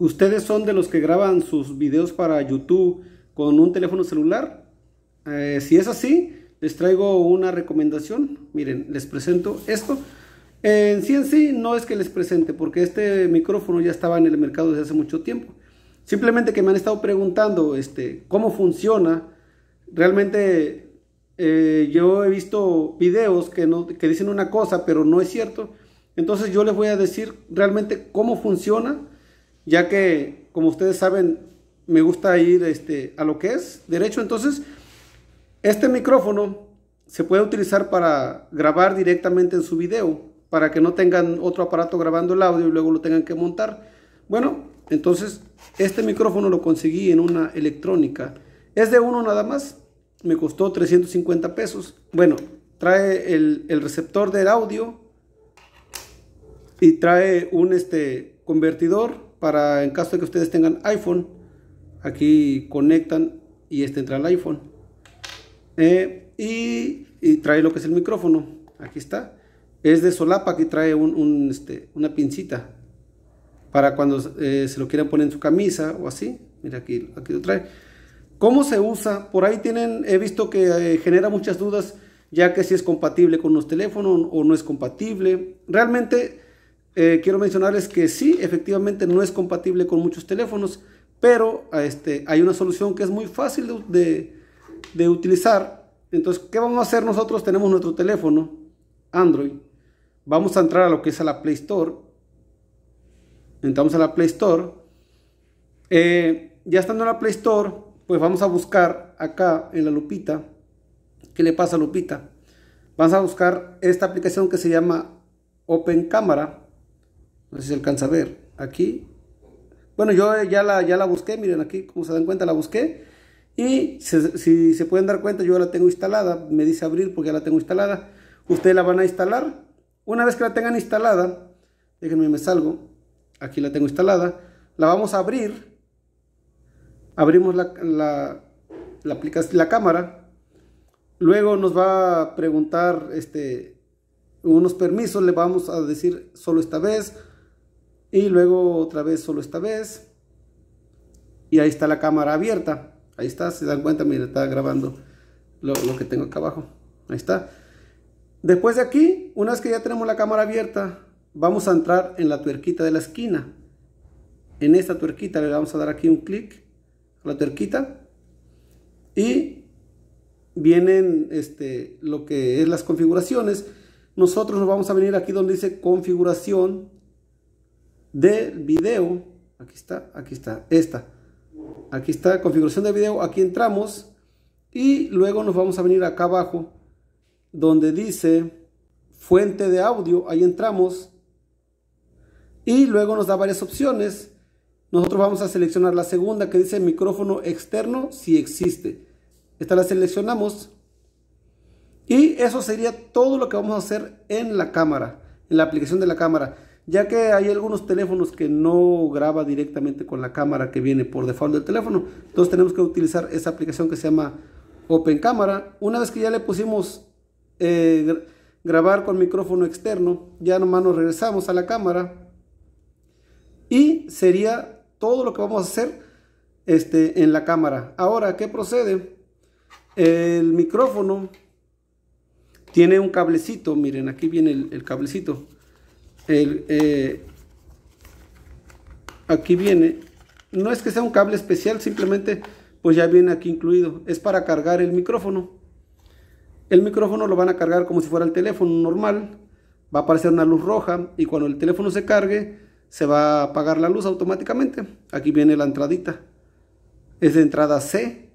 ¿Ustedes son de los que graban sus videos para YouTube con un teléfono celular? Eh, si es así, les traigo una recomendación. Miren, les presento esto. En sí en sí no es que les presente, porque este micrófono ya estaba en el mercado desde hace mucho tiempo. Simplemente que me han estado preguntando este, cómo funciona. Realmente eh, yo he visto videos que, no, que dicen una cosa, pero no es cierto. Entonces yo les voy a decir realmente cómo funciona ya que, como ustedes saben, me gusta ir este, a lo que es derecho. Entonces, este micrófono se puede utilizar para grabar directamente en su video, para que no tengan otro aparato grabando el audio y luego lo tengan que montar. Bueno, entonces, este micrófono lo conseguí en una electrónica. Es de uno nada más, me costó 350 pesos. Bueno, trae el, el receptor del audio y trae un este, convertidor para en caso de que ustedes tengan iPhone, aquí conectan y este entra al iPhone. Eh, y, trae lo que es el micrófono, aquí está. Es de solapa, que trae este, una pincita para cuando eh, se lo quieran poner en su camisa o así. Mira, aquí, aquí lo trae. ¿Cómo se usa? Por ahí tienen, he visto que eh, genera muchas dudas, ya que si es compatible con los teléfonos o no es compatible. Realmente eh, quiero mencionarles que sí, efectivamente no es compatible con muchos teléfonos, pero este, hay una solución que es muy fácil de, utilizar. Entonces, ¿qué vamos a hacer nosotros? Tenemos nuestro teléfono Android. Vamos a entrar a lo que es a la Play Store. Entramos a la Play Store. Eh, ya estando en la Play Store, pues vamos a buscar acá en la lupita. ¿Qué le pasa a Lupita? Vamos a buscar esta aplicación que se llama Open Camera. No sé si se alcanza a ver. Aquí. Bueno, yo eh, ya la, ya la busqué. Miren aquí, como se dan cuenta, la busqué. Y si se pueden dar cuenta, yo la tengo instalada. Me dice abrir porque ya la tengo instalada. Ustedes la van a instalar. Una vez que la tengan instalada, déjenme me salgo. Aquí la tengo instalada. La vamos a abrir. Abrimos la, la, la, la cámara. Luego nos va a preguntar este, unos permisos. Le vamos a decir solo esta vez y luego otra vez, solo esta vez. Y ahí está la cámara abierta. Ahí está, se dan cuenta, mira, está grabando lo, que tengo acá abajo. Ahí está. Después de aquí, una vez que ya tenemos la cámara abierta, vamos a entrar en la tuerquita de la esquina. En esta tuerquita le vamos a dar aquí un clic a la tuerquita. Y vienen este, lo que es las configuraciones. Nosotros nos vamos a venir aquí donde dice configuración de video. Aquí está, aquí está, esta. Aquí está configuración de video, aquí entramos y luego nos vamos a venir acá abajo donde dice fuente de audio, ahí entramos y luego nos da varias opciones. Nosotros vamos a seleccionar la segunda que dice micrófono externo si existe. Esta la seleccionamos. Y eso sería todo lo que vamos a hacer en la cámara, en la aplicación de la cámara ya que hay algunos teléfonos que no graba directamente con la cámara que viene por default del teléfono. Entonces tenemos que utilizar esa aplicación que se llama Open Camera. Una vez que ya le pusimos eh, grabar con micrófono externo, ya nomás nos regresamos a la cámara y sería todo lo que vamos a hacer este, en la cámara. Ahora, ¿qué procede? El micrófono tiene un cablecito, miren, aquí viene el cablecito eh, aquí viene, no es que sea un cable especial, simplemente pues ya viene aquí incluido, es para cargar el micrófono. El micrófono lo van a cargar como si fuera el teléfono normal, va a aparecer una luz roja y cuando el teléfono se cargue se va a apagar la luz automáticamente. Aquí viene la entradita, es de entrada C.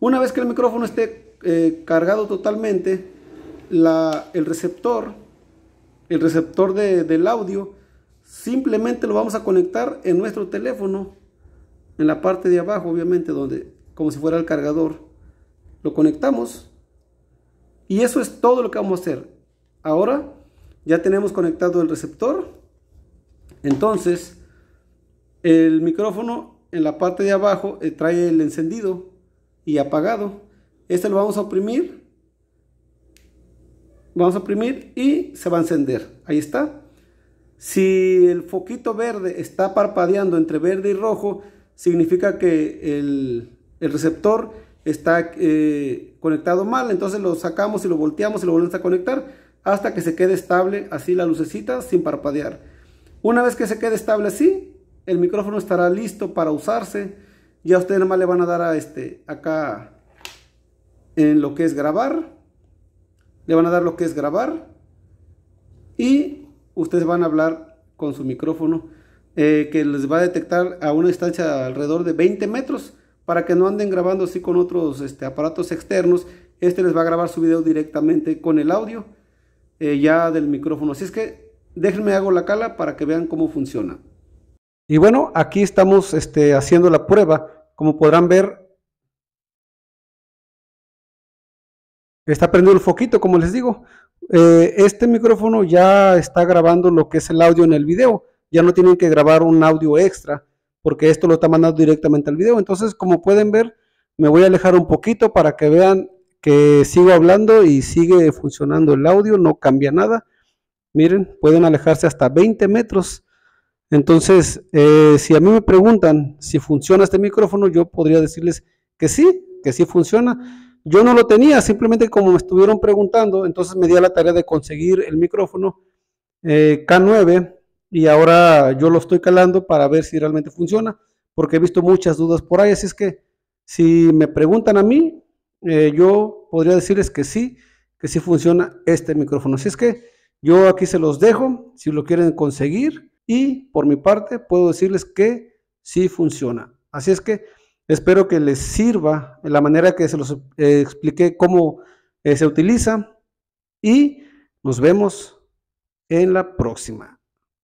Una vez que el micrófono esté eh, cargado totalmente, el receptor el receptor del audio, simplemente lo vamos a conectar en nuestro teléfono, en la parte de abajo, obviamente, donde como si fuera el cargador. Lo conectamos y eso es todo lo que vamos a hacer. Ahora ya tenemos conectado el receptor. Entonces, el micrófono en la parte de abajo eh, trae el encendido y apagado. Este lo vamos a oprimir Vamos a oprimir y se va a encender. Ahí está. Si el foquito verde está parpadeando entre verde y rojo, significa que el, receptor está eh, conectado mal. Entonces lo sacamos y lo volteamos y lo volvemos a conectar hasta que se quede estable así la lucecita sin parpadear. Una vez que se quede estable así, el micrófono estará listo para usarse. Ya ustedes nada más le van a dar a este acá en lo que es grabar le van a dar lo que es grabar y ustedes van a hablar con su micrófono eh, que les va a detectar a una distancia alrededor de 20 metros para que no anden grabando así con otros este, aparatos externos. Este les va a grabar su video directamente con el audio eh, ya del micrófono. Así es que déjenme hago la cala para que vean cómo funciona. Y bueno, aquí estamos este, haciendo la prueba. Como podrán ver, Está prendido el foquito, como les digo. Eh, este micrófono ya está grabando lo que es el audio en el video. Ya no tienen que grabar un audio extra porque esto lo está mandando directamente al video. Entonces, como pueden ver, me voy a alejar un poquito para que vean que sigo hablando y sigue funcionando el audio, no cambia nada. Miren, pueden alejarse hasta 20 metros. Entonces, eh, si a mí me preguntan si funciona este micrófono, yo podría decirles que sí, que sí funciona. Yo no lo tenía, simplemente como me estuvieron preguntando, entonces me di a la tarea de conseguir el micrófono eh, K9 y ahora yo lo estoy calando para ver si realmente funciona, porque he visto muchas dudas por ahí, así es que si me preguntan a mí, eh, yo podría decirles que sí, que sí funciona este micrófono. Así es que yo aquí se los dejo, si lo quieren conseguir, y por mi parte puedo decirles que sí funciona. Así es que... Espero que les sirva en la manera que se los explique eh, expliqué cómo eh, se utiliza y nos vemos en la próxima.